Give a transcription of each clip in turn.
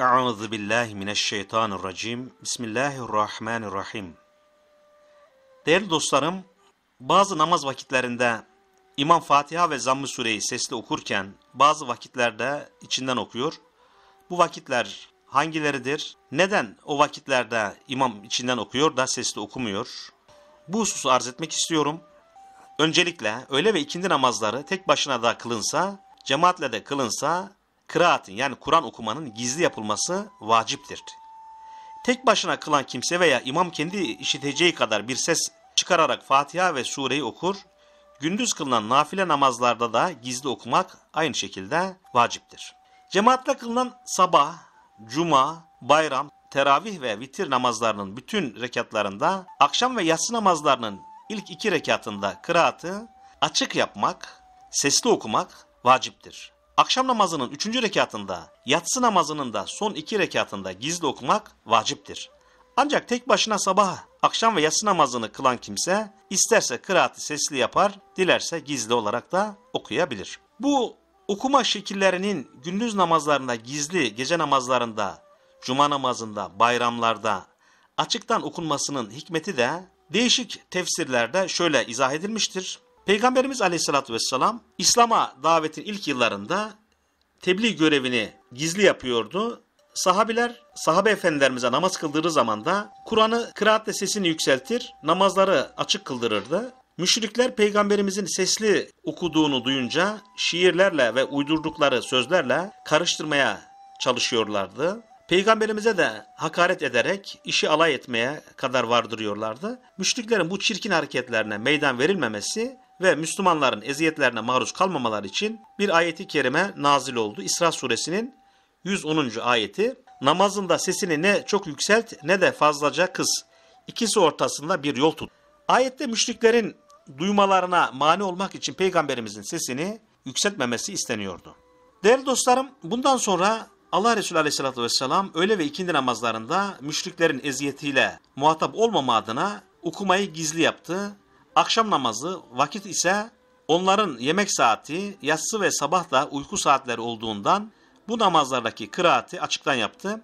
Euzu billahi mineşşeytanirracim. Bismillahirrahmanirrahim. Değerli dostlarım, bazı namaz vakitlerinde İmam Fatiha ve Zamm-ı Sure'yi sesli okurken bazı vakitlerde içinden okuyor. Bu vakitler hangileridir? Neden o vakitlerde imam içinden okuyor da sesli okumuyor? Bu hususu arz etmek istiyorum. Öncelikle öğle ve ikindi namazları tek başına da kılınsa, cemaatle de kılınsa Kıraatın yani Kur'an okumanın gizli yapılması vaciptir. Tek başına kılan kimse veya imam kendi işiteceği kadar bir ses çıkararak Fatiha ve sureyi okur, gündüz kılınan nafile namazlarda da gizli okumak aynı şekilde vaciptir. Cemaatle kılınan sabah, cuma, bayram, teravih ve vitir namazlarının bütün rekatlarında, akşam ve yatsı namazlarının ilk iki rekatında kıraatı açık yapmak, sesli okumak vaciptir. Akşam namazının üçüncü rekatında, yatsı namazının da son iki rekatında gizli okumak vaciptir. Ancak tek başına sabah, akşam ve yatsı namazını kılan kimse isterse kıraati sesli yapar, dilerse gizli olarak da okuyabilir. Bu okuma şekillerinin gündüz namazlarında gizli, gece namazlarında, cuma namazında, bayramlarda açıktan okunmasının hikmeti de değişik tefsirlerde şöyle izah edilmiştir. Peygamberimiz aleyhissalatü vesselam İslam'a davetin ilk yıllarında tebliğ görevini gizli yapıyordu. Sahabiler, sahabe efendilerimize namaz kıldığı zaman da Kur'an'ı kıraatle sesini yükseltir, namazları açık kıldırırdı. Müşrikler peygamberimizin sesli okuduğunu duyunca şiirlerle ve uydurdukları sözlerle karıştırmaya çalışıyorlardı. Peygamberimize de hakaret ederek işi alay etmeye kadar vardırıyorlardı. Müşriklerin bu çirkin hareketlerine meydan verilmemesi ve Müslümanların eziyetlerine maruz kalmamaları için bir ayeti kerime nazil oldu. İsra suresinin 110. ayeti. Namazında sesini ne çok yükselt ne de fazlaca kız. İkisi ortasında bir yol tut. Ayette müşriklerin duymalarına mani olmak için peygamberimizin sesini yükseltmemesi isteniyordu. Değerli dostlarım bundan sonra Allah Resulü Aleyhisselatü vesselam öğle ve ikindi namazlarında müşriklerin eziyetiyle muhatap olmama adına okumayı gizli yaptı Akşam namazı vakit ise onların yemek saati, yatsı ve sabah da uyku saatleri olduğundan bu namazlardaki kıraati açıktan yaptı.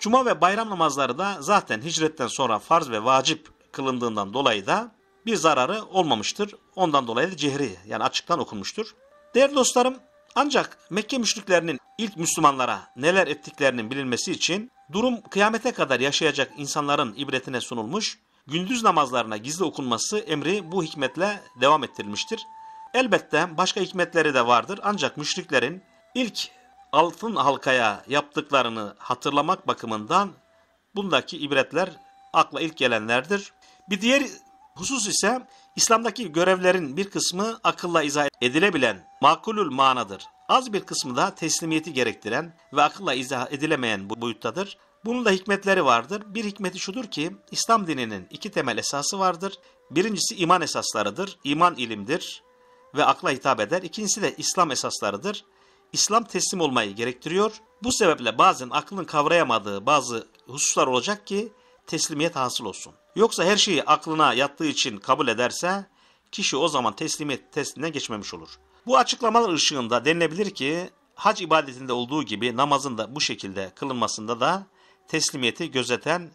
Cuma ve bayram namazları da zaten hicretten sonra farz ve vacip kılındığından dolayı da bir zararı olmamıştır. Ondan dolayı da cehri yani açıktan okunmuştur. Değerli dostlarım ancak Mekke müşriklerinin ilk Müslümanlara neler ettiklerinin bilinmesi için durum kıyamete kadar yaşayacak insanların ibretine sunulmuş gündüz namazlarına gizli okunması emri bu hikmetle devam ettirilmiştir. Elbette başka hikmetleri de vardır ancak müşriklerin ilk altın halkaya yaptıklarını hatırlamak bakımından bundaki ibretler akla ilk gelenlerdir. Bir diğer husus ise İslam'daki görevlerin bir kısmı akılla izah edilebilen makulül manadır. Az bir kısmı da teslimiyeti gerektiren ve akılla izah edilemeyen boyuttadır. Bunun da hikmetleri vardır. Bir hikmeti şudur ki İslam dininin iki temel esası vardır. Birincisi iman esaslarıdır. İman ilimdir ve akla hitap eder. İkincisi de İslam esaslarıdır. İslam teslim olmayı gerektiriyor. Bu sebeple bazen aklın kavrayamadığı bazı hususlar olacak ki teslimiyet hasıl olsun. Yoksa her şeyi aklına yattığı için kabul ederse kişi o zaman teslimiyet testinden geçmemiş olur. Bu açıklamalar ışığında denilebilir ki hac ibadetinde olduğu gibi namazın da bu şekilde kılınmasında da teslimiyeti gözeten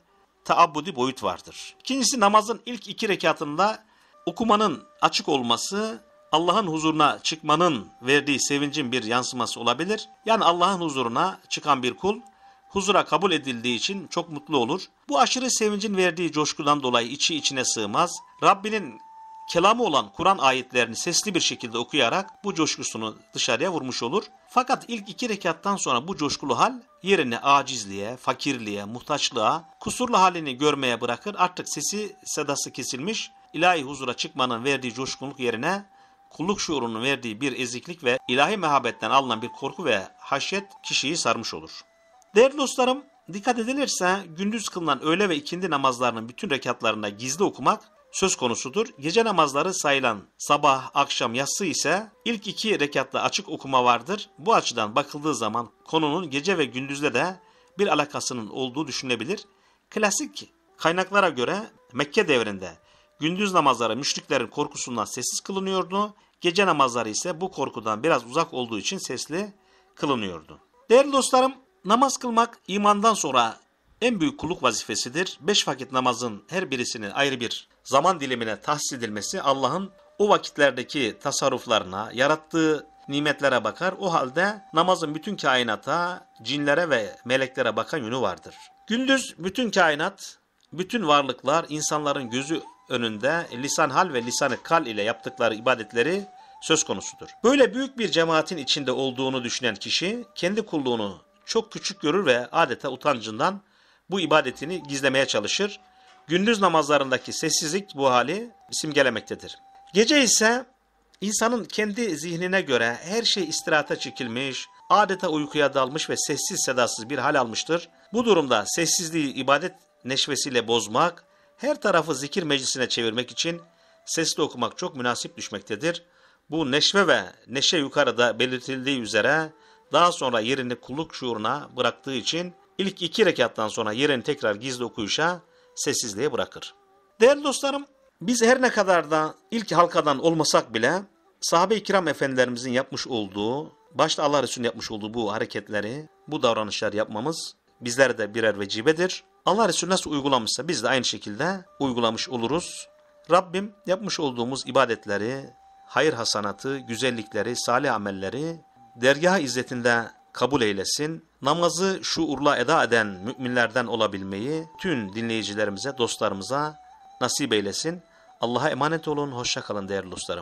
taabbudi boyut vardır. İkincisi namazın ilk iki rekatında okumanın açık olması Allah'ın huzuruna çıkmanın verdiği sevincin bir yansıması olabilir. Yani Allah'ın huzuruna çıkan bir kul huzura kabul edildiği için çok mutlu olur. Bu aşırı sevincin verdiği coşkudan dolayı içi içine sığmaz. Rabbinin kelamı olan Kur'an ayetlerini sesli bir şekilde okuyarak bu coşkusunu dışarıya vurmuş olur. Fakat ilk iki rekattan sonra bu coşkulu hal yerini acizliğe, fakirliğe, muhtaçlığa, kusurlu halini görmeye bırakır. Artık sesi sedası kesilmiş, ilahi huzura çıkmanın verdiği coşkunluk yerine kulluk şuurunun verdiği bir eziklik ve ilahi mehabetten alınan bir korku ve haşyet kişiyi sarmış olur. Değerli dostlarım, dikkat edilirse gündüz kılınan öğle ve ikindi namazlarının bütün rekatlarında gizli okumak söz konusudur. Gece namazları sayılan sabah, akşam, yatsı ise ilk iki rekatta açık okuma vardır. Bu açıdan bakıldığı zaman konunun gece ve gündüzle de bir alakasının olduğu düşünülebilir. Klasik kaynaklara göre Mekke devrinde gündüz namazları müşriklerin korkusundan sessiz kılınıyordu. Gece namazları ise bu korkudan biraz uzak olduğu için sesli kılınıyordu. Değerli dostlarım, namaz kılmak imandan sonra en büyük kulluk vazifesidir. Beş vakit namazın her birisinin ayrı bir zaman dilimine tahsis edilmesi Allah'ın o vakitlerdeki tasarruflarına, yarattığı nimetlere bakar. O halde namazın bütün kainata, cinlere ve meleklere bakan yönü vardır. Gündüz bütün kainat, bütün varlıklar insanların gözü önünde lisan hal ve lisanı kal ile yaptıkları ibadetleri söz konusudur. Böyle büyük bir cemaatin içinde olduğunu düşünen kişi kendi kulluğunu çok küçük görür ve adeta utancından bu ibadetini gizlemeye çalışır gündüz namazlarındaki sessizlik bu hali simgelemektedir. Gece ise insanın kendi zihnine göre her şey istirahata çekilmiş, adeta uykuya dalmış ve sessiz sedasız bir hal almıştır. Bu durumda sessizliği ibadet neşvesiyle bozmak, her tarafı zikir meclisine çevirmek için sesli okumak çok münasip düşmektedir. Bu neşve ve neşe yukarıda belirtildiği üzere daha sonra yerini kulluk şuuruna bıraktığı için ilk iki rekattan sonra yerini tekrar gizli okuyuşa sessizliğe bırakır. Değerli dostlarım, biz her ne kadar da ilk halkadan olmasak bile sahabe-i kiram efendilerimizin yapmış olduğu, başta Allah Resulü'nün yapmış olduğu bu hareketleri, bu davranışları yapmamız bizlere de birer vecibedir. Allah Resulü nasıl uygulamışsa biz de aynı şekilde uygulamış oluruz. Rabbim yapmış olduğumuz ibadetleri, hayır hasanatı, güzellikleri, salih amelleri dergah izzetinde kabul eylesin. Namazı şuurla eda eden müminlerden olabilmeyi tüm dinleyicilerimize, dostlarımıza nasip eylesin. Allah'a emanet olun, hoşça kalın değerli dostlarım.